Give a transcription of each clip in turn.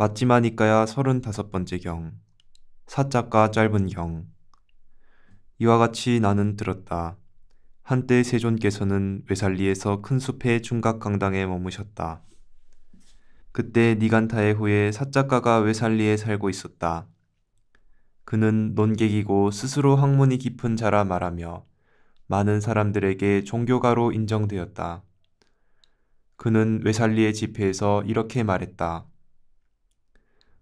맞지마니까야 서른다섯 번째 경 사짝과 짧은 경 이와 같이 나는 들었다. 한때 세존께서는 외살리에서 큰 숲의 중각 강당에 머무셨다. 그때 니간타의 후에 사짝가가 외살리에 살고 있었다. 그는 논객이고 스스로 학문이 깊은 자라 말하며 많은 사람들에게 종교가로 인정되었다. 그는 외살리의 집회에서 이렇게 말했다.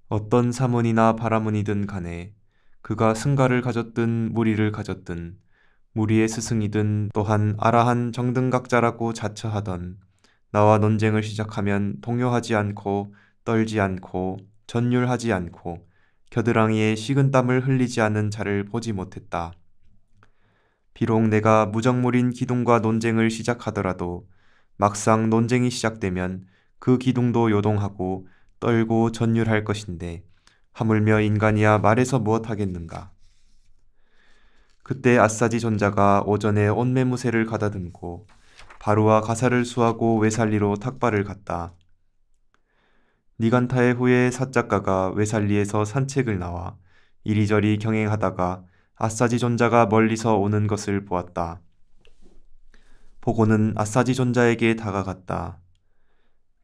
어떤 사문이나 바라문이든 간에 그가 승가를 가졌든 무리를 가졌든 무리의 스승이든 또한 아라한 정등각자라고 자처하던 나와 논쟁을 시작하면 동요하지 않고 떨지 않고 전율하지 않고 겨드랑이에 식은 땀을 흘리지 않은 자를 보지 못했다. 비록 내가 무정물인 기둥과 논쟁을 시작하더라도 막상 논쟁이 시작되면 그 기둥도 요동하고 떨고 전율할 것인데 하물며 인간이야 말해서 무엇 하겠는가. 그때 아싸지 전자가 오전에 온매무새를 가다듬고 바로와 가사를 수하고 외살리로 탁발을 갔다. 니간타의 후에 사작가가 외살리에서 산책을 나와 이리저리 경행하다가 아싸지 존자가 멀리서 오는 것을 보았다. 보고는 아싸지 존자에게 다가갔다.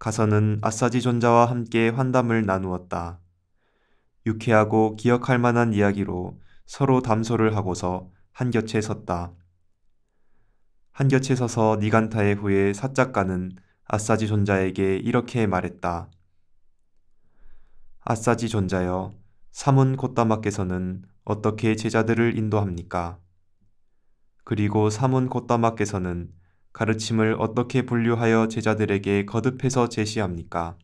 가서는 아싸지 존자와 함께 환담을 나누었다. 유쾌하고 기억할 만한 이야기로 서로 담소를 하고서 한곁에 섰다. 한곁에 서서 니간타의 후에 사작가는 아싸지 존자에게 이렇게 말했다. 아싸지 존자여, 사문 콧다마께서는 어떻게 제자들을 인도합니까? 그리고 사문 콧다마께서는 가르침을 어떻게 분류하여 제자들에게 거듭해서 제시합니까?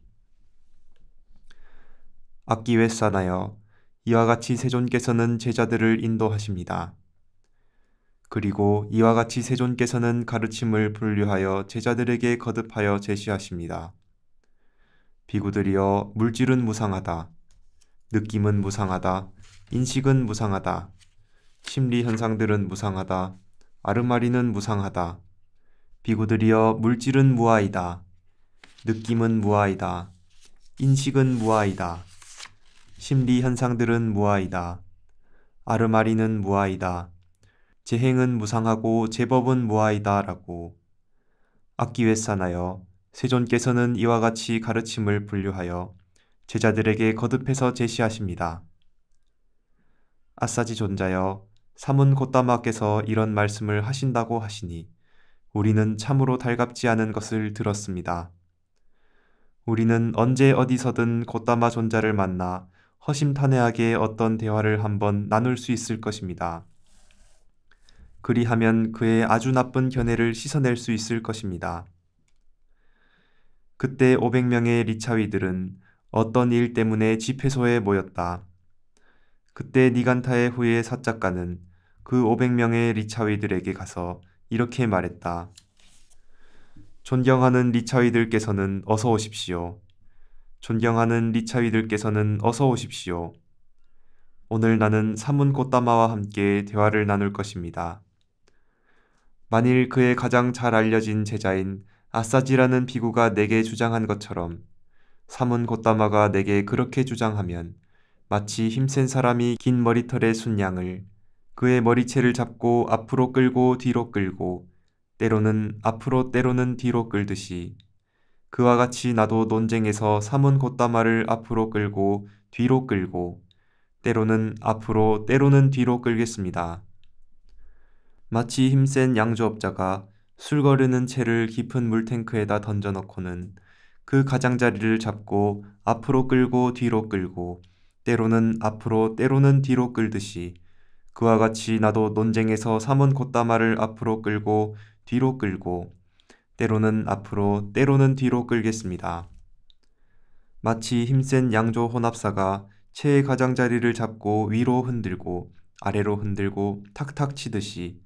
악기외 사나여 이와 같이 세존께서는 제자들을 인도하십니다. 그리고 이와 같이 세존께서는 가르침을 분류하여 제자들에게 거듭하여 제시하십니다. 비구들이여 물질은 무상하다. 느낌은 무상하다. 인식은 무상하다. 심리 현상들은 무상하다. 아르마리는 무상하다. 비구들이여 물질은 무아이다. 느낌은 무아이다. 인식은 무아이다. 심리 현상들은 무아이다. 아르마리는 무아이다. 재행은 무상하고 제법은 무아이다라고 악기회산하여 세존께서는 이와 같이 가르침을 분류하여 제자들에게 거듭해서 제시하십니다. 아싸지 존자여 사문 곧다마께서 이런 말씀을 하신다고 하시니 우리는 참으로 달갑지 않은 것을 들었습니다. 우리는 언제 어디서든 곧다마 존자를 만나 허심탄회하게 어떤 대화를 한번 나눌 수 있을 것입니다. 그리하면 그의 아주 나쁜 견해를 씻어낼 수 있을 것입니다. 그때 500명의 리차위들은 어떤 일 때문에 집회소에 모였다. 그때 니간타의 후예 사작가는 그 500명의 리차위들에게 가서 이렇게 말했다. 존경하는 리차위들께서는 어서 오십시오. 존경하는 리차위들께서는 어서 오십시오. 오늘 나는 사문 꽃다마와 함께 대화를 나눌 것입니다. 만일 그의 가장 잘 알려진 제자인 아사지라는 비구가 내게 주장한 것처럼 사문 꽃다마가 내게 그렇게 주장하면 마치 힘센 사람이 긴 머리털의 순양을 그의 머리채를 잡고 앞으로 끌고 뒤로 끌고 때로는 앞으로 때로는 뒤로 끌듯이 그와 같이 나도 논쟁에서 삼은 곶다마를 앞으로 끌고 뒤로 끌고 때로는 앞으로 때로는 뒤로 끌겠습니다. 마치 힘센 양조업자가 술 거르는 채를 깊은 물탱크에다 던져넣고는 그 가장자리를 잡고 앞으로 끌고 뒤로 끌고 때로는 앞으로 때로는 뒤로 끌듯이 그와 같이 나도 논쟁에서 삼은 콧다마를 앞으로 끌고 뒤로 끌고 때로는 앞으로 때로는 뒤로 끌겠습니다. 마치 힘센 양조 혼합사가 체의 가장자리를 잡고 위로 흔들고 아래로 흔들고 탁탁 치듯이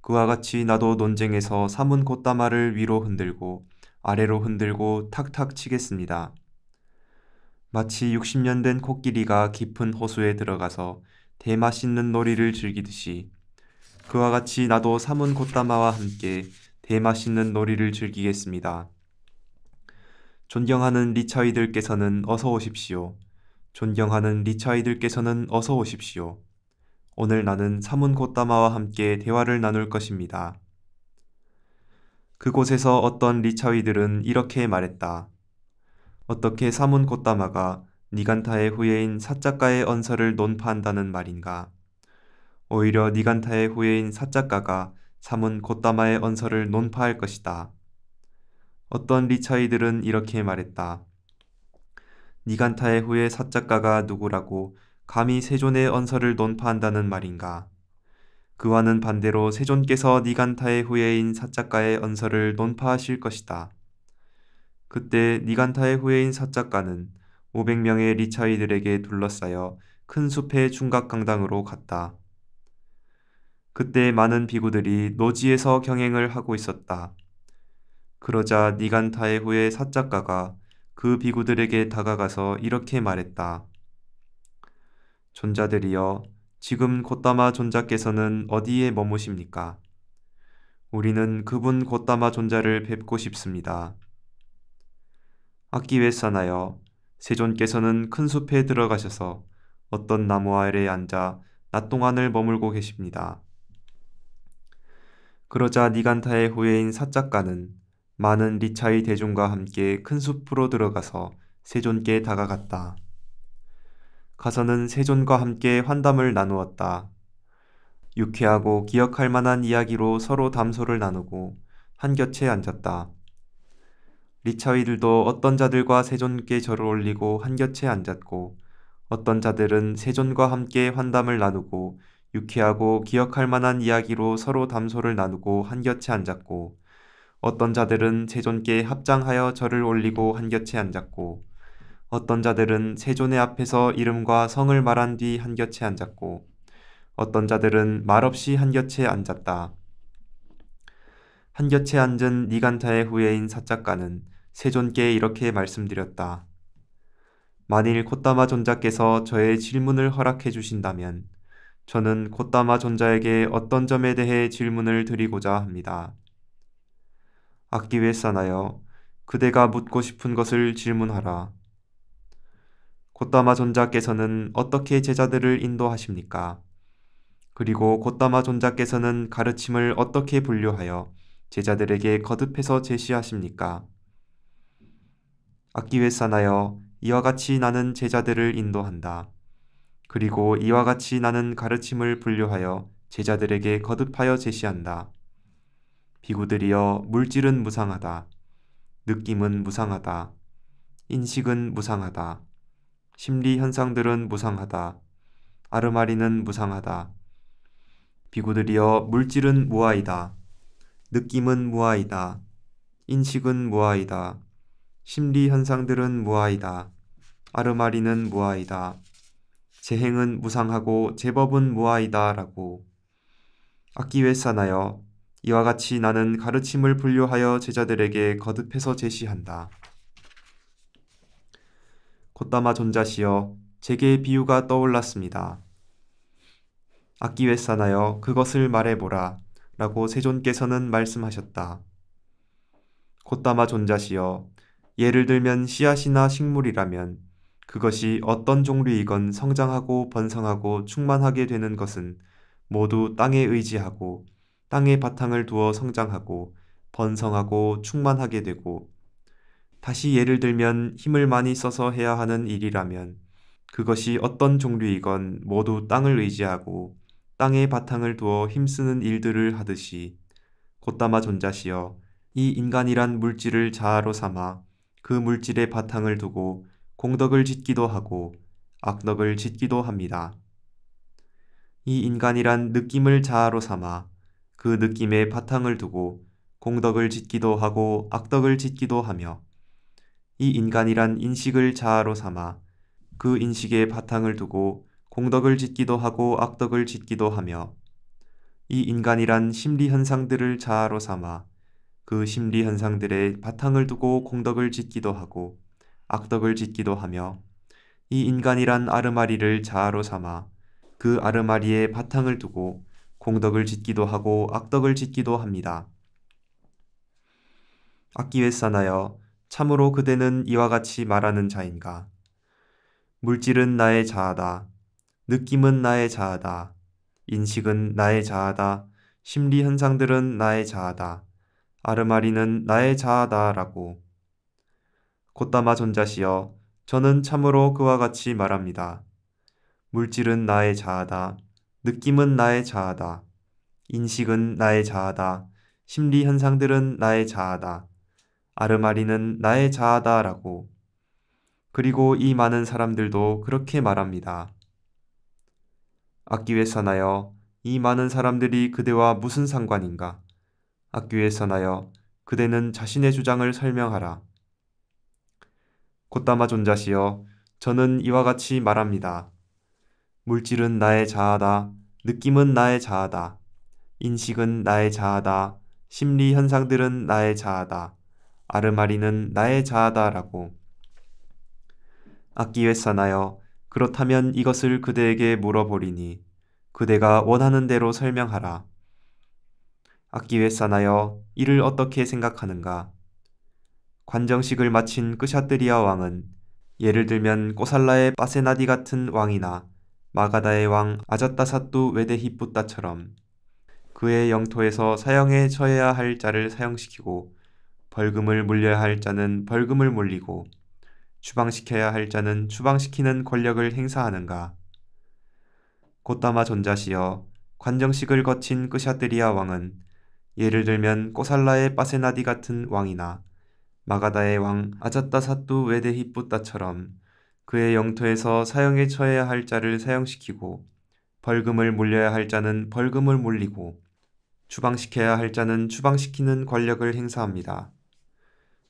그와 같이 나도 논쟁에서 삼은 콧다마를 위로 흔들고 아래로 흔들고 탁탁 치겠습니다. 마치 60년 된 코끼리가 깊은 호수에 들어가서 대맛있는 놀이를 즐기듯이 그와 같이 나도 삼은 콧다마와 함께 대맛있는 놀이를 즐기겠습니다. 존경하는 리차이들께서는 어서 오십시오. 존경하는 리차이들께서는 어서 오십시오. 오늘 나는 사문 콧다마와 함께 대화를 나눌 것입니다. 그곳에서 어떤 리차이들은 이렇게 말했다. 어떻게 사문 콧다마가 니간타의 후예인 사짜가의 언서를 논파한다는 말인가? 오히려 니간타의 후예인 사짜가가 삼은 곧다마의 언서를 논파할 것이다. 어떤 리차이들은 이렇게 말했다. 니간타의 후예 사짜가가 누구라고 감히 세존의 언서를 논파한다는 말인가? 그와는 반대로 세존께서 니간타의 후예인 사짜가의 언서를 논파하실 것이다. 그때 니간타의 후예인 사짜가는 500명의 리차이들에게 둘러싸여 큰 숲의 중각강당으로 갔다. 그때 많은 비구들이 노지에서 경행을 하고 있었다. 그러자 니간타의 후의 사작가가 그 비구들에게 다가가서 이렇게 말했다. 존자들이여, 지금 곧다마 존자께서는 어디에 머무십니까? 우리는 그분 곧다마 존자를 뵙고 싶습니다. 악기외사나여, 세존께서는 큰 숲에 들어가셔서 어떤 나무 아래 에 앉아 낮 동안을 머물고 계십니다. 그러자 니간타의 후예인 사작가는 많은 리차의 대중과 함께 큰 숲으로 들어가서 세존께 다가갔다. 가서는 세존과 함께 환담을 나누었다. 유쾌하고 기억할 만한 이야기로 서로 담소를 나누고 한곁에 앉았다. 리차위들도 어떤 자들과 세존께 절을 올리고 한곁에 앉았고 어떤 자들은 세존과 함께 환담을 나누고 유쾌하고 기억할 만한 이야기로 서로 담소를 나누고 한곁에 앉았고 어떤 자들은 세존께 합장하여 절을 올리고 한곁에 앉았고 어떤 자들은 세존의 앞에서 이름과 성을 말한 뒤 한곁에 앉았고 어떤 자들은 말없이 한곁에 앉았다. 한곁에 앉은 니간타의 후예인 사작가는 세존께 이렇게 말씀드렸다. 만일 콧다마 존자께서 저의 질문을 허락해 주신다면 저는 콧다마 존자에게 어떤 점에 대해 질문을 드리고자 합니다. 악기외 사나여 그대가 묻고 싶은 것을 질문하라. 콧다마 존자께서는 어떻게 제자들을 인도하십니까? 그리고 콧다마 존자께서는 가르침을 어떻게 분류하여 제자들에게 거듭해서 제시하십니까? 악기회산하여 이와 같이 나는 제자들을 인도한다. 그리고 이와 같이 나는 가르침을 분류하여 제자들에게 거듭하여 제시한다. 비구들이여 물질은 무상하다. 느낌은 무상하다. 인식은 무상하다. 심리 현상들은 무상하다. 아르마리는 무상하다. 비구들이여 물질은 무아이다. 느낌은 무아이다. 인식은 무아이다. 심리 현상들은 무아이다. 아르마리는 무아이다. 재행은 무상하고 제법은 무아이다라고 악기외 사나여 이와 같이 나는 가르침을 분류하여 제자들에게 거듭해서 제시한다. 곧다마 존자시여 제게 비유가 떠올랐습니다. 악기외 사나여 그것을 말해보라 라고 세존께서는 말씀하셨다. 곧다마 존자시여 예를 들면 씨앗이나 식물이라면 그것이 어떤 종류이건 성장하고 번성하고 충만하게 되는 것은 모두 땅에 의지하고 땅에 바탕을 두어 성장하고 번성하고 충만하게 되고 다시 예를 들면 힘을 많이 써서 해야 하는 일이라면 그것이 어떤 종류이건 모두 땅을 의지하고 땅에 바탕을 두어 힘쓰는 일들을 하듯이 곧다마 존자시여 이 인간이란 물질을 자아로 삼아 그 물질의 바탕을 두고 공덕을 짓기도 하고 악덕을 짓기도 합니다. 이 인간이란 느낌을 자아로 삼아 그 느낌의 바탕을 두고 공덕을 짓기도 하고 악덕을 짓기도 하며 이 인간이란 인식을 자아로 삼아 그 인식의 바탕을 두고 공덕을 짓기도 하고 악덕을 짓기도 하며 이 인간이란 심리 현상들을 자아로 삼아 그 심리 현상들의 바탕을 두고 공덕을 짓기도 하고 악덕을 짓기도 하며 이 인간이란 아르마리를 자아로 삼아 그 아르마리의 바탕을 두고 공덕을 짓기도 하고 악덕을 짓기도 합니다. 악기에 싸나여 참으로 그대는 이와 같이 말하는 자인가? 물질은 나의 자아다. 느낌은 나의 자아다. 인식은 나의 자아다. 심리 현상들은 나의 자아다. 아르마리는 나의 자아다라고. 곧다마 존자시여, 저는 참으로 그와 같이 말합니다. 물질은 나의 자아다. 느낌은 나의 자아다. 인식은 나의 자아다. 심리 현상들은 나의 자아다. 아르마리는 나의 자아다라고. 그리고 이 많은 사람들도 그렇게 말합니다. 악기회 사나여 이 많은 사람들이 그대와 무슨 상관인가? 악귀에 선하여 그대는 자신의 주장을 설명하라. 곧다마 존자시여 저는 이와 같이 말합니다. 물질은 나의 자아다. 느낌은 나의 자아다. 인식은 나의 자아다. 심리 현상들은 나의 자아다. 아르마리는 나의 자아다라고. 악기에 사나여 그렇다면 이것을 그대에게 물어보리니 그대가 원하는 대로 설명하라. 악기에 싸나여 이를 어떻게 생각하는가. 관정식을 마친 끄샤뜨리아 왕은 예를 들면 꼬살라의 빠세나디 같은 왕이나 마가다의 왕 아자타사뚜 외데히뿌따처럼 그의 영토에서 사형에 처해야 할 자를 사형시키고 벌금을 물려야 할 자는 벌금을 물리고 추방시켜야 할 자는 추방시키는 권력을 행사하는가. 곧다마 존자시여 관정식을 거친 끄샤뜨리아 왕은 예를 들면 꼬살라의 빠세나디 같은 왕이나 마가다의 왕 아자따사뚜 외데히뿌따처럼 그의 영토에서 사형에 처해야 할 자를 사형시키고 벌금을 물려야 할 자는 벌금을 물리고 추방시켜야 할 자는 추방시키는 권력을 행사합니다.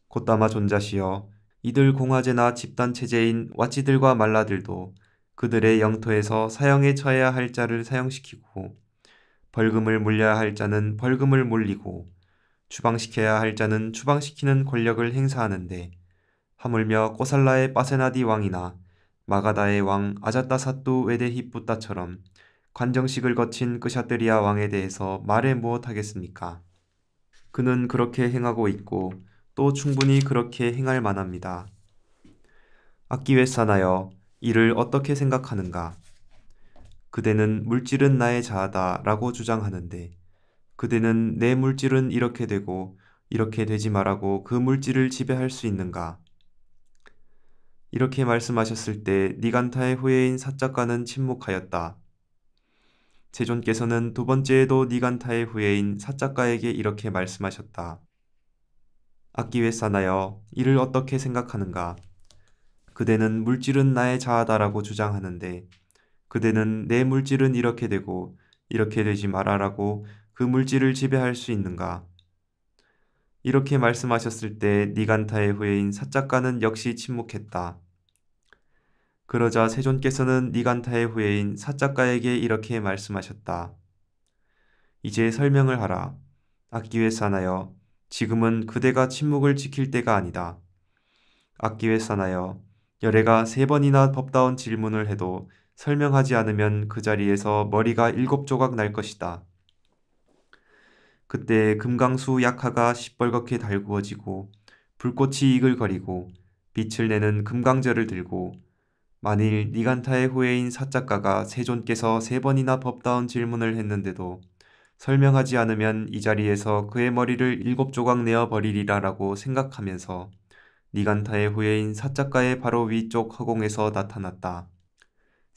곧다마 존자시여 이들 공화제나 집단체제인 와치들과 말라들도 그들의 영토에서 사형에 처해야 할 자를 사형시키고 벌금을 물려야 할 자는 벌금을 물리고 추방시켜야 할 자는 추방시키는 권력을 행사하는데 하물며 꼬살라의 빠세나디 왕이나 마가다의 왕 아자타사또 외데히뿌따처럼 관정식을 거친 끄샤뜨리아 왕에 대해서 말해 무엇하겠습니까? 그는 그렇게 행하고 있고 또 충분히 그렇게 행할 만합니다. 악기외 사나여 이를 어떻게 생각하는가? 그대는 물질은 나의 자아다 라고 주장하는데 그대는 내 물질은 이렇게 되고 이렇게 되지 말라고 그 물질을 지배할 수 있는가? 이렇게 말씀하셨을 때 니간타의 후예인 사작가는 침묵하였다. 제존께서는 두 번째에도 니간타의 후예인 사작가에게 이렇게 말씀하셨다. 악기외 사나여 이를 어떻게 생각하는가? 그대는 물질은 나의 자아다라고 주장하는데 그대는 내 물질은 이렇게 되고 이렇게 되지 말아라고 그 물질을 지배할 수 있는가? 이렇게 말씀하셨을 때 니간타의 후예인 사짜가는 역시 침묵했다. 그러자 세존께서는 니간타의 후예인 사짜가에게 이렇게 말씀하셨다. 이제 설명을 하라. 악기에 사나여 지금은 그대가 침묵을 지킬 때가 아니다. 악기에 사나여 열애가 세 번이나 법다운 질문을 해도 설명하지 않으면 그 자리에서 머리가 일곱 조각 날 것이다. 그때 금강수 약화가 시뻘겋게 달구어지고 불꽃이 이글거리고 빛을 내는 금강절을 들고 만일 니간타의 후예인 사작가가 세존께서 세 번이나 법다운 질문을 했는데도 설명하지 않으면 이 자리에서 그의 머리를 일곱 조각 내어 버리리라라고 생각하면서 니간타의 후예인 사작가의 바로 위쪽 허공에서 나타났다.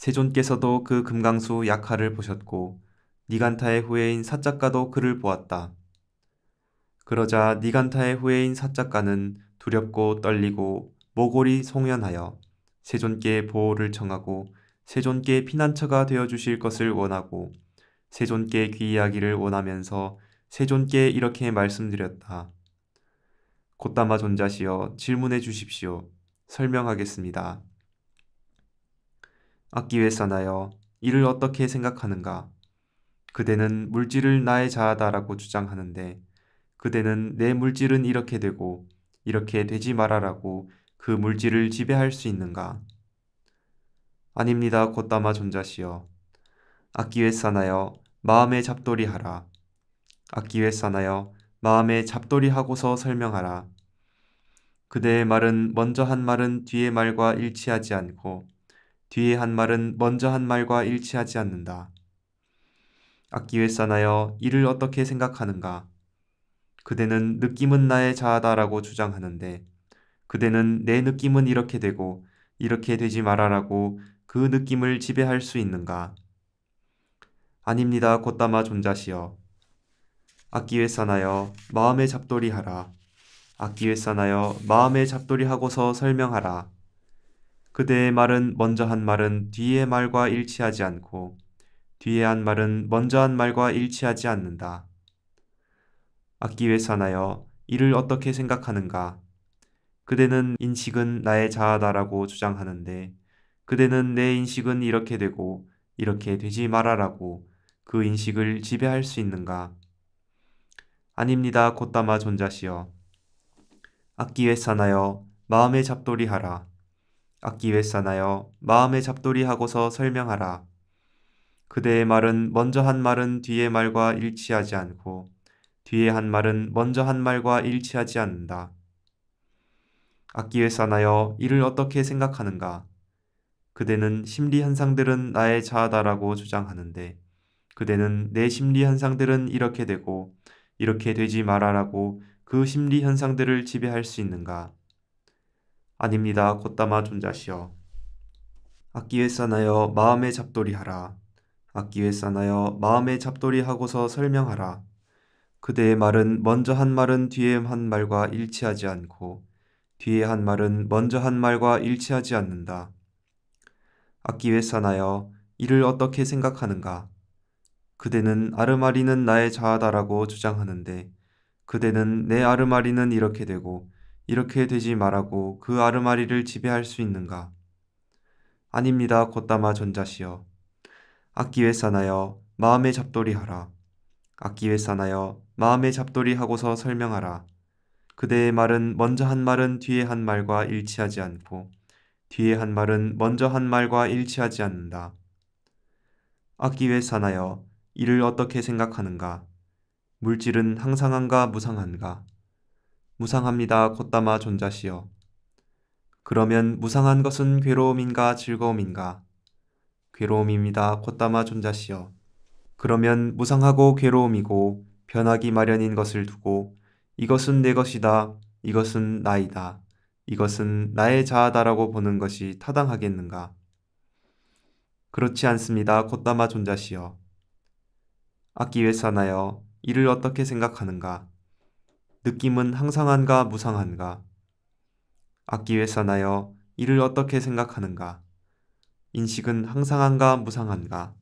세존께서도 그 금강수 약화를 보셨고 니간타의 후예인 사작가도 그를 보았다. 그러자 니간타의 후예인 사작가는 두렵고 떨리고 모골이 송연하여 세존께 보호를 청하고 세존께 피난처가 되어 주실 것을 원하고 세존께 귀의하기를 원하면서 세존께 이렇게 말씀드렸다. 곧담아 존자시여 질문해 주십시오. 설명하겠습니다. 악기에 써나여 이를 어떻게 생각하는가? 그대는 물질을 나의 자아다라고 주장하는데 그대는 내 물질은 이렇게 되고 이렇게 되지 말아라고 그 물질을 지배할 수 있는가? 아닙니다, 곧다마 존자시여. 악기에 싸나여 마음에 잡돌이하라. 악기에 싸나여 마음에 잡돌이하고서 설명하라. 그대의 말은 먼저 한 말은 뒤의 말과 일치하지 않고 뒤에 한 말은 먼저 한 말과 일치하지 않는다. 악기에 사나여 이를 어떻게 생각하는가? 그대는 느낌은 나의 자아다라고 주장하는데 그대는 내 느낌은 이렇게 되고 이렇게 되지 말아라고 그 느낌을 지배할 수 있는가? 아닙니다 곧다마 존자시여. 악기에 사나여 마음의 잡돌이 하라. 악기에 사나여 마음의 잡돌이 하고서 설명하라. 그대의 말은 먼저 한 말은 뒤의 말과 일치하지 않고 뒤에 한 말은 먼저 한 말과 일치하지 않는다. 악기에 사나여 이를 어떻게 생각하는가? 그대는 인식은 나의 자아다라고 주장하는데 그대는 내 인식은 이렇게 되고 이렇게 되지 말아라고 그 인식을 지배할 수 있는가? 아닙니다 곧다마 존자시여 악기에 사나여 마음의 잡돌이 하라 아끼 외싸나여 마음의 잡돌이하고서 설명하라. 그대의 말은 먼저 한 말은 뒤의 말과 일치하지 않고 뒤의 한 말은 먼저 한 말과 일치하지 않는다. 아끼 외싸나여 이를 어떻게 생각하는가? 그대는 심리 현상들은 나의 자아다라고 주장하는데 그대는 내 심리 현상들은 이렇게 되고 이렇게 되지 말아라고 그 심리 현상들을 지배할 수 있는가? 아닙니다. 곧다마 존자시여. 악기에 싸나여 마음에 잡돌이하라. 악기에 싸나여 마음에 잡돌이하고서 설명하라. 그대의 말은 먼저 한 말은 뒤에 한 말과 일치하지 않고 뒤에 한 말은 먼저 한 말과 일치하지 않는다. 악기에 싸나여 이를 어떻게 생각하는가? 그대는 아르마리는 나의 자아다라고 주장하는데 그대는 내 아르마리는 이렇게 되고 이렇게 되지 말라고 그 아르마리를 지배할 수 있는가? 아닙니다, 곧다마 전자시여. 악기에 싸나여 마음의 잡돌이하라. 악기에 싸나여 마음의 잡돌이하고서 설명하라. 그대의 말은 먼저 한 말은 뒤에 한 말과 일치하지 않고 뒤에 한 말은 먼저 한 말과 일치하지 않는다. 악기에 사나여 이를 어떻게 생각하는가? 물질은 항상한가 무상한가? 무상합니다. 콧다마 존자시여. 그러면 무상한 것은 괴로움인가 즐거움인가? 괴로움입니다. 콧다마 존자시여. 그러면 무상하고 괴로움이고 변하기 마련인 것을 두고 이것은 내 것이다. 이것은 나이다. 이것은 나의 자아다라고 보는 것이 타당하겠는가? 그렇지 않습니다. 콧다마 존자시여. 악기회 사나여 이를 어떻게 생각하는가? 느낌은 항상한가 무상한가? 악기회 사나여 이를 어떻게 생각하는가? 인식은 항상한가 무상한가?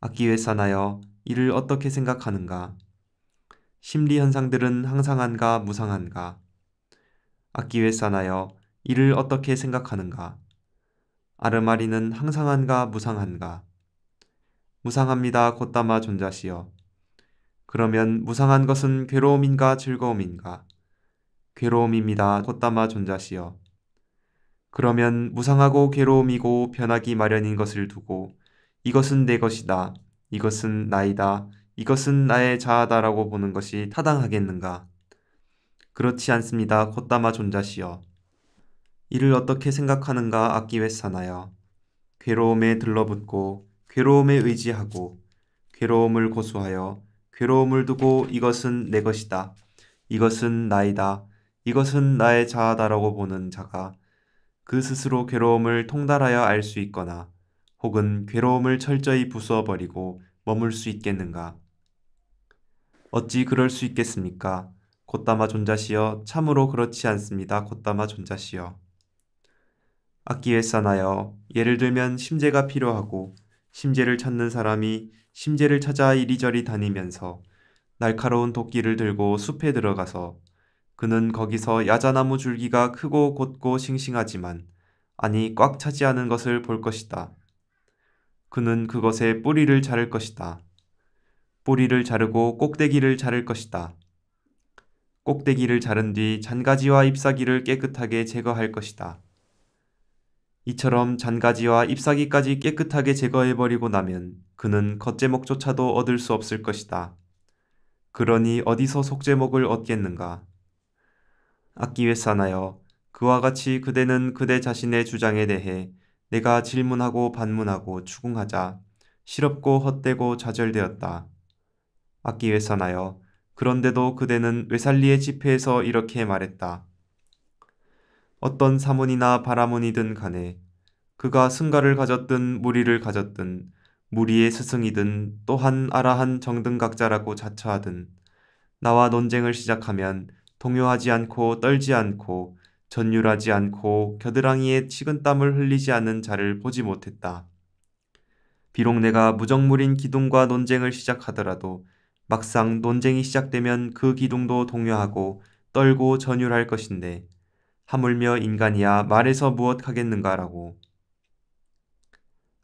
악기회 사나여 이를 어떻게 생각하는가? 심리 현상들은 항상한가 무상한가? 악기회 사나여 이를 어떻게 생각하는가? 아르마리는 항상한가 무상한가? 무상합니다 곧다마 존자시여. 그러면 무상한 것은 괴로움인가 즐거움인가? 괴로움입니다. 꽃다마 존자시여. 그러면 무상하고 괴로움이고 변하기 마련인 것을 두고 이것은 내 것이다. 이것은 나이다. 이것은 나의 자아다라고 보는 것이 타당하겠는가? 그렇지 않습니다. 꽃다마 존자시여. 이를 어떻게 생각하는가 악기외 사나여. 괴로움에 들러붙고 괴로움에 의지하고 괴로움을 고수하여 괴로움을 두고 이것은 내 것이다. 이것은 나이다. 이것은 나의 자아다라고 보는 자가 그 스스로 괴로움을 통달하여 알 수 있거나 혹은 괴로움을 철저히 부숴버리고 머물 수 있겠는가? 어찌 그럴 수 있겠습니까? 곧다마 존자시여 참으로 그렇지 않습니다. 곧다마 존자시여 악기에 싸나여 예를 들면 심재가 필요하고 심재를 찾는 사람이 심재를 찾아 이리저리 다니면서 날카로운 도끼를 들고 숲에 들어가서 그는 거기서 야자나무 줄기가 크고 곧고 싱싱하지만 아니 꽉 차지 않은 것을 볼 것이다. 그는 그것의 뿌리를 자를 것이다. 뿌리를 자르고 꼭대기를 자를 것이다. 꼭대기를 자른 뒤 잔가지와 잎사귀를 깨끗하게 제거할 것이다. 이처럼 잔가지와 잎사귀까지 깨끗하게 제거해버리고 나면 그는 겉제목조차도 얻을 수 없을 것이다. 그러니 어디서 속제목을 얻겠는가? 악기외 사나여 그와 같이 그대는 그대 자신의 주장에 대해 내가 질문하고 반문하고 추궁하자 시럽고 헛되고 좌절되었다. 악기외 사나여 그런데도 그대는 외살리의 집회에서 이렇게 말했다. 어떤 사문이나 바라문이든 간에 그가 승가를 가졌든 무리를 가졌든 무리의 스승이든 또한 아라한 정등각자라고 자처하든 나와 논쟁을 시작하면 동요하지 않고 떨지 않고 전율하지 않고 겨드랑이에 식은땀을 흘리지 않는 자를 보지 못했다. 비록 내가 무정물인 기둥과 논쟁을 시작하더라도 막상 논쟁이 시작되면 그 기둥도 동요하고 떨고 전율할 것인데 하물며 인간이야 말에서 무엇 하겠는가라고.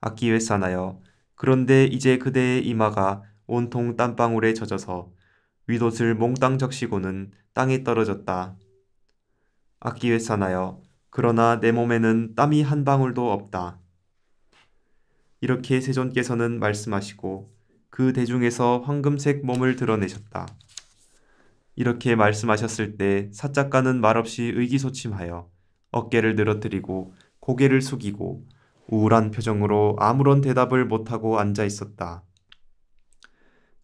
악기에 싸나여 그런데 이제 그대의 이마가 온통 땀방울에 젖어서 윗옷을 몽땅 적시고는 땅에 떨어졌다. 악기에 싸나여 그러나 내 몸에는 땀이 한 방울도 없다. 이렇게 세존께서는 말씀하시고 그 대중에서 황금색 몸을 드러내셨다. 이렇게 말씀하셨을 때 사작가는 말없이 의기소침하여 어깨를 늘어뜨리고 고개를 숙이고 우울한 표정으로 아무런 대답을 못하고 앉아 있었다.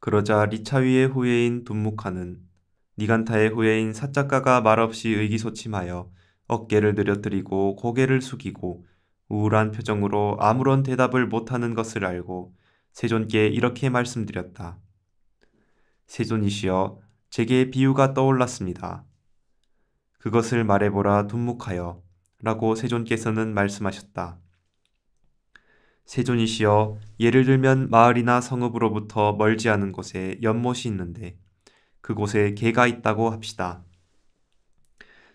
그러자 리차위의 후예인 둔묵하는 니간타의 후예인 사작가가 말없이 의기소침하여 어깨를 늘어뜨리고 고개를 숙이고 우울한 표정으로 아무런 대답을 못하는 것을 알고 세존께 이렇게 말씀드렸다. 세존이시여 제게 비유가 떠올랐습니다. 그것을 말해보라 둔묵하여 라고 세존께서는 말씀하셨다. 세존이시여 예를 들면 마을이나 성읍으로부터 멀지 않은 곳에 연못이 있는데 그곳에 개가 있다고 합시다.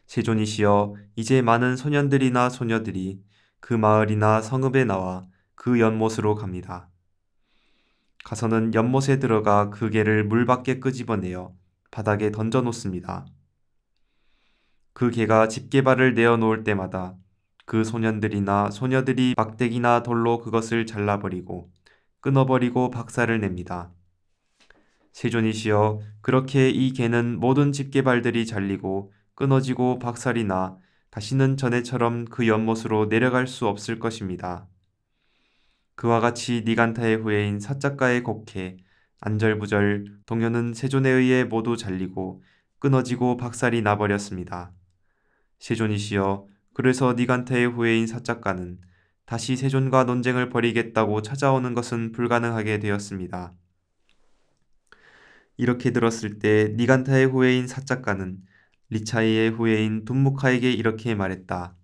세존이시여 이제 많은 소년들이나 소녀들이 그 마을이나 성읍에 나와 그 연못으로 갑니다. 가서는 연못에 들어가 그 개를 물 밖에 끄집어내어 바닥에 던져 놓습니다. 그 개가 집게발을 내어놓을 때마다 그 소년들이나 소녀들이 막대기나 돌로 그것을 잘라버리고 끊어버리고 박살을 냅니다. 세존이시여 그렇게 이 개는 모든 집게발들이 잘리고 끊어지고 박살이 나 다시는 전에처럼 그 연못으로 내려갈 수 없을 것입니다. 그와 같이 니간타의 후예인 사짜가의 곡해 안절부절 동현은 세존에 의해 모두 잘리고 끊어지고 박살이 나버렸습니다. 세존이시여 그래서 니간테의 후예인 사작가는 다시 세존과 논쟁을 벌이겠다고 찾아오는 것은 불가능하게 되었습니다. 이렇게 들었을 때 니간타의 후예인 사작가는 리차이의 후예인 둠무카에게 이렇게 말했다.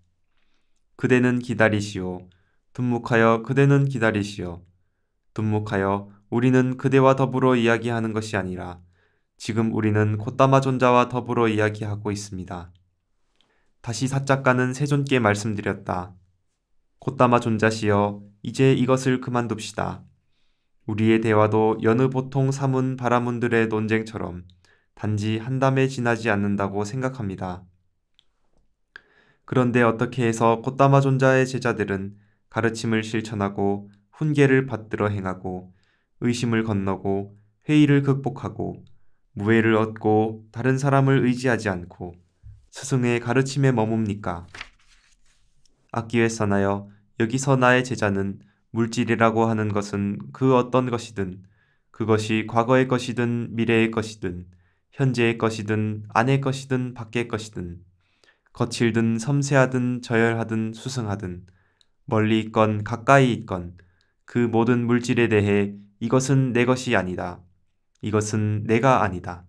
그대는 기다리시오. 둠묵하여 그대는 기다리시오. 둠묵하여 우리는 그대와 더불어 이야기하는 것이 아니라 지금 우리는 콧다마 존자와 더불어 이야기하고 있습니다. 다시 사작가는 세존께 말씀드렸다. 콧다마 존자시여 이제 이것을 그만둡시다. 우리의 대화도 여느 보통 사문 바라문들의 논쟁처럼 단지 한담에 지나지 않는다고 생각합니다. 그런데 어떻게 해서 꽃다마 존자의 제자들은 가르침을 실천하고 훈계를 받들어 행하고 의심을 건너고 회의를 극복하고 무해를 얻고 다른 사람을 의지하지 않고 스승의 가르침에 머뭅니까? 악기에 써나여 여기서 나의 제자는 물질이라고 하는 것은 그 어떤 것이든 그것이 과거의 것이든 미래의 것이든 현재의 것이든 안의 것이든 밖의 것이든 거칠든 섬세하든 저열하든 수승하든 멀리 있건 가까이 있건 그 모든 물질에 대해 이것은 내 것이 아니다. 이것은 내가 아니다.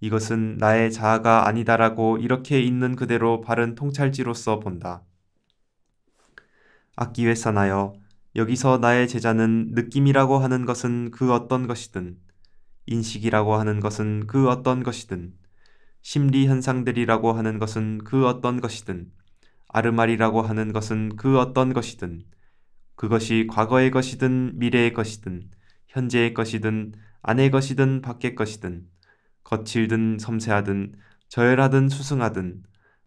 이것은 나의 자아가 아니다라고 이렇게 있는 그대로 바른 통찰지로서 본다. 악기회 사나여 여기서 나의 제자는 느낌이라고 하는 것은 그 어떤 것이든 인식이라고 하는 것은 그 어떤 것이든 심리 현상들이라고 하는 것은 그 어떤 것이든 아르마리라고 하는 것은 그 어떤 것이든 그것이 과거의 것이든 미래의 것이든 현재의 것이든 아내 것이든 밖의 것이든 거칠든 섬세하든 저열하든 수승하든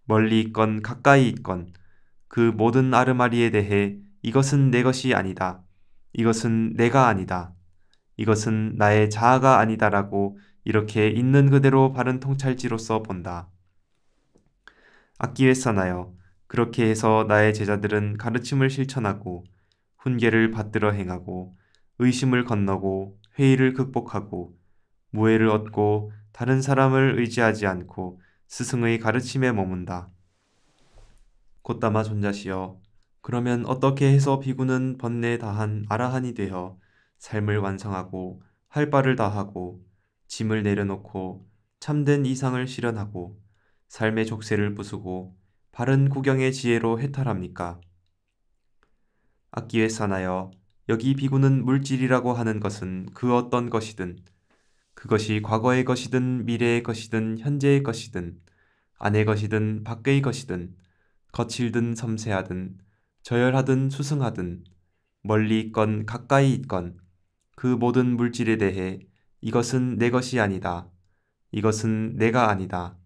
멀리 있건 가까이 있건 그 모든 아르마리에 대해 이것은 내 것이 아니다. 이것은 내가 아니다. 이것은 나의 자아가 아니다라고 이렇게 있는 그대로 바른 통찰지로서 본다. 악기회써나여 그렇게 해서 나의 제자들은 가르침을 실천하고 훈계를 받들어 행하고 의심을 건너고 회의를 극복하고 무해를 얻고 다른 사람을 의지하지 않고 스승의 가르침에 머문다. 곧다마 존자시여 그러면 어떻게 해서 비구는 번뇌 다한 아라한이 되어 삶을 완성하고 할 바를 다하고 짐을 내려놓고 참된 이상을 실현하고 삶의 족쇄를 부수고 바른 구경의 지혜로 해탈합니까? 악기에 사나여 여기 비구는 물질이라고 하는 것은 그 어떤 것이든 그것이 과거의 것이든 미래의 것이든 현재의 것이든 안의 것이든 밖의 것이든 거칠든 섬세하든 저열하든 수승하든 멀리 있건 가까이 있건 그 모든 물질에 대해 이것은 내 것이 아니다. 이것은 내가 아니다.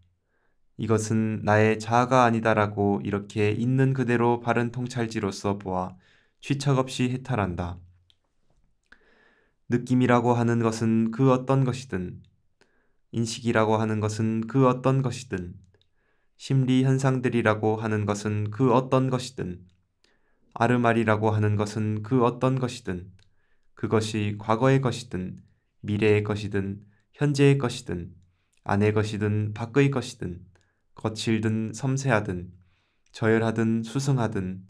이것은 나의 자아가 아니다라고 이렇게 있는 그대로 바른 통찰지로서 보아 취착 없이 해탈한다. 느낌이라고 하는 것은 그 어떤 것이든, 인식이라고 하는 것은 그 어떤 것이든, 심리 현상들이라고 하는 것은 그 어떤 것이든, 아르말이라고 하는 것은 그 어떤 것이든, 그것이 과거의 것이든, 미래의 것이든, 현재의 것이든, 안의 것이든, 밖의 것이든, 거칠든, 섬세하든, 저열하든, 수승하든,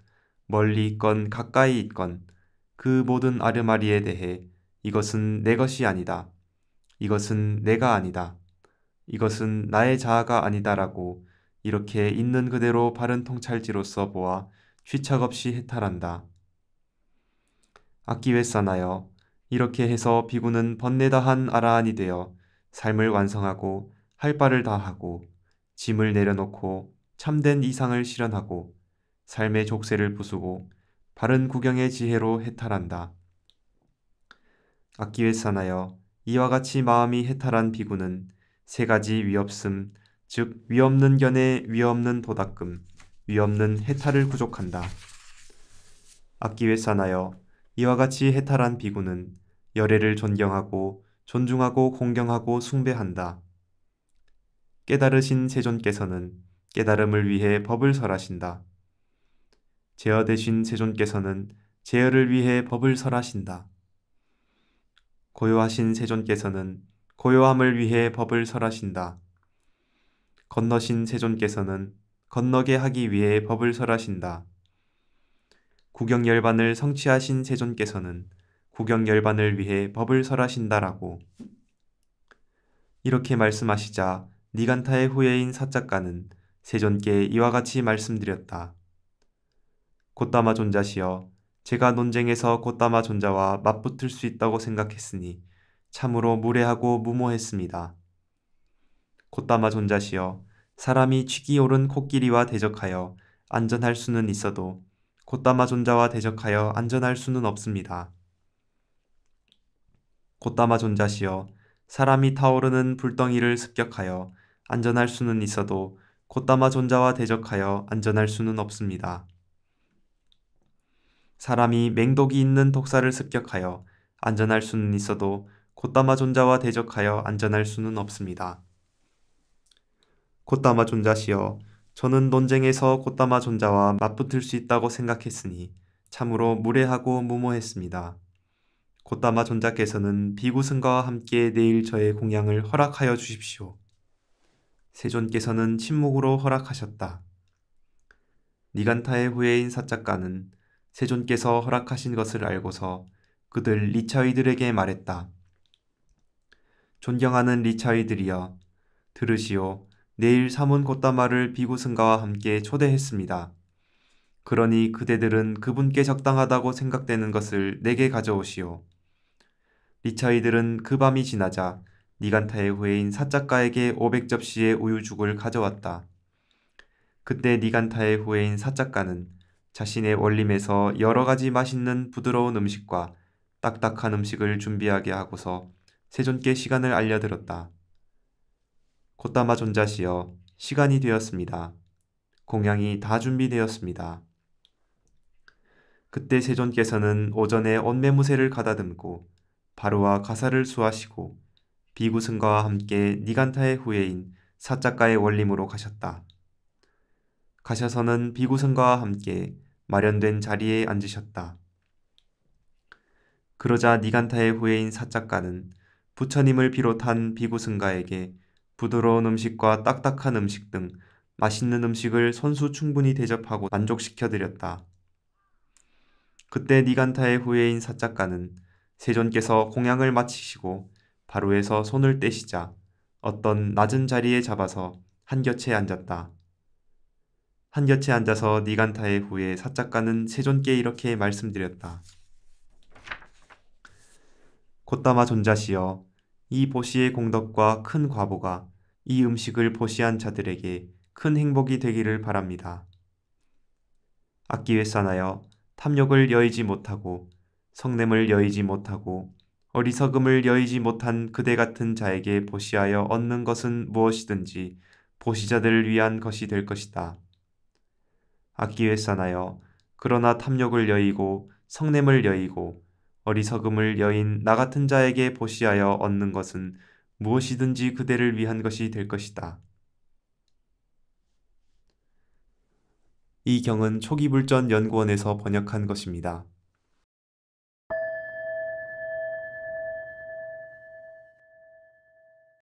멀리 있건 가까이 있건 그 모든 아르마리에 대해 이것은 내 것이 아니다. 이것은 내가 아니다. 이것은 나의 자아가 아니다라고 이렇게 있는 그대로 바른 통찰지로서 보아 취착없이 해탈한다. 악기회 사나여 이렇게 해서 비구는 번뇌다한 아라한이 되어 삶을 완성하고 할 바를 다하고 짐을 내려놓고 참된 이상을 실현하고 삶의 족쇄를 부수고 바른 구경의 지혜로 해탈한다. 악기에 산하여 이와 같이 마음이 해탈한 비구는 세 가지 위없음, 즉 위없는 견해, 위없는 도닥금, 위없는 해탈을 구족한다. 악기에 산하여 이와 같이 해탈한 비구는 열애를 존경하고 존중하고 공경하고 숭배한다. 깨달으신 세존께서는 깨달음을 위해 법을 설하신다. 제어 대신 세존께서는 제어를 위해 법을 설하신다. 고요하신 세존께서는 고요함을 위해 법을 설하신다. 건너신 세존께서는 건너게 하기 위해 법을 설하신다. 구경열반을 성취하신 세존께서는 구경열반을 위해 법을 설하신다라고. 이렇게 말씀하시자 니간타의 후예인 사작가는 세존께 이와 같이 말씀드렸다. 곧다마 존자시여 제가 논쟁에서 곧다마 존자와 맞붙을 수 있다고 생각했으니 참으로 무례하고 무모했습니다. 곧다마 존자시여 사람이 취기 오른 코끼리와 대적하여 안전할 수는 있어도 곧다마 존자와 대적하여 안전할 수는 없습니다. 곧다마 존자시여 사람이 타오르는 불덩이를 습격하여 안전할 수는 있어도 곧다마 존자와 대적하여 안전할 수는 없습니다. 사람이 맹독이 있는 독사를 습격하여 안전할 수는 있어도 곧다마 존자와 대적하여 안전할 수는 없습니다. 곧다마 존자시여 저는 논쟁에서 곧다마 존자와 맞붙을 수 있다고 생각했으니 참으로 무례하고 무모했습니다. 곧다마 존자께서는 비구승과 함께 내일 저의 공양을 허락하여 주십시오. 세존께서는 침묵으로 허락하셨다. 니간타의 후예인 사작가는 세존께서 허락하신 것을 알고서 그들 리차이들에게 말했다. 존경하는 리차이들이여 들으시오 내일 사문 곧다마를 비구승가와 함께 초대했습니다. 그러니 그대들은 그분께 적당하다고 생각되는 것을 내게 가져오시오. 리차이들은 그 밤이 지나자 니간타의 후예인 사작가에게 500접시의 우유죽을 가져왔다. 그때 니간타의 후예인 사작가는 자신의 원림에서 여러 가지 맛있는 부드러운 음식과 딱딱한 음식을 준비하게 하고서 세존께 시간을 알려드렸다 콧다마 존자시여 시간이 되었습니다. 공양이 다 준비되었습니다. 그때 세존께서는 오전에 온매무새를 가다듬고 바로와 가사를 수하시고 비구승과 함께 니간타의 후예인 사짜가의 원림으로 가셨다. 가셔서는 비구승과 함께 마련된 자리에 앉으셨다. 그러자 니간타의 후예인 사짝가는 부처님을 비롯한 비구승가에게 부드러운 음식과 딱딱한 음식 등 맛있는 음식을 선수 충분히 대접하고 만족시켜 드렸다. 그때 니간타의 후예인 사짝가는 세존께서 공양을 마치시고 바로에서 손을 떼시자 어떤 낮은 자리에 잡아서 한 곁에 앉았다. 한곁에 앉아서 니간타의 후에 사작가는 세존께 이렇게 말씀드렸다. 곧다마 존자시여 이 보시의 공덕과 큰 과보가 이 음식을 보시한 자들에게 큰 행복이 되기를 바랍니다. 악기회싸하여 탐욕을 여의지 못하고 성냄을 여의지 못하고 어리석음을 여의지 못한 그대 같은 자에게 보시하여 얻는 것은 무엇이든지 보시자들을 위한 것이 될 것이다. 악기에 사나여 그러나 탐욕을 여의고 성냄을 여의고 어리석음을 여인 나 같은 자에게 보시하여 얻는 것은 무엇이든지 그대를 위한 것이 될 것이다. 이 경은 초기불전 연구원에서 번역한 것입니다.